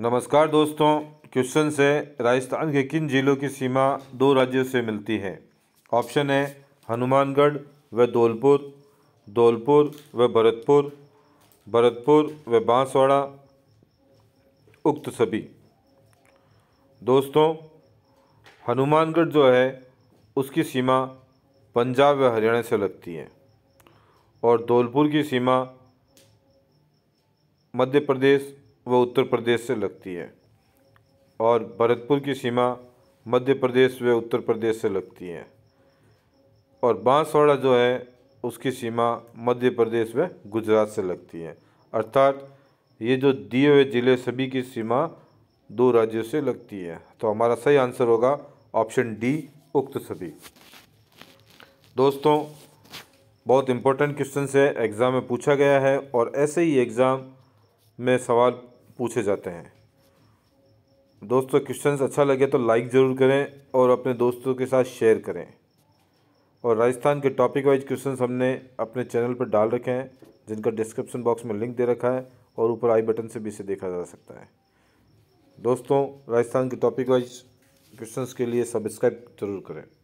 नमस्कार दोस्तों क्वेश्चन से राजस्थान के किन जिलों की सीमा दो राज्यों से मिलती है ऑप्शन है हनुमानगढ़ व धौलपुर धौलपुर व भरतपुर भरतपुर व बांसवाड़ा उक्त सभी दोस्तों हनुमानगढ़ जो है उसकी सीमा पंजाब व हरियाणा से लगती है और धौलपुर की सीमा मध्य प्रदेश वह उत्तर प्रदेश से लगती है और भरतपुर की सीमा मध्य प्रदेश व उत्तर प्रदेश से लगती है और बांसवाड़ा जो है उसकी सीमा मध्य प्रदेश व गुजरात से लगती है अर्थात ये जो दिए हुए ज़िले सभी की सीमा दो राज्यों से लगती है तो हमारा सही आंसर होगा ऑप्शन डी उक्त सभी दोस्तों बहुत इंपॉर्टेंट क्वेश्चन से एग्ज़ाम में पूछा गया है और ऐसे ही एग्ज़ाम में सवाल पूछे जाते हैं दोस्तों क्वेश्चन अच्छा लगे तो लाइक ज़रूर करें और अपने दोस्तों के साथ शेयर करें और राजस्थान के टॉपिक वाइज क्वेश्चन हमने अपने चैनल पर डाल रखे हैं जिनका डिस्क्रिप्शन बॉक्स में लिंक दे रखा है और ऊपर आई बटन से भी इसे देखा जा सकता है दोस्तों राजस्थान के टॉपिक वाइज क्वेश्चंस के लिए सब्सक्राइब जरूर करें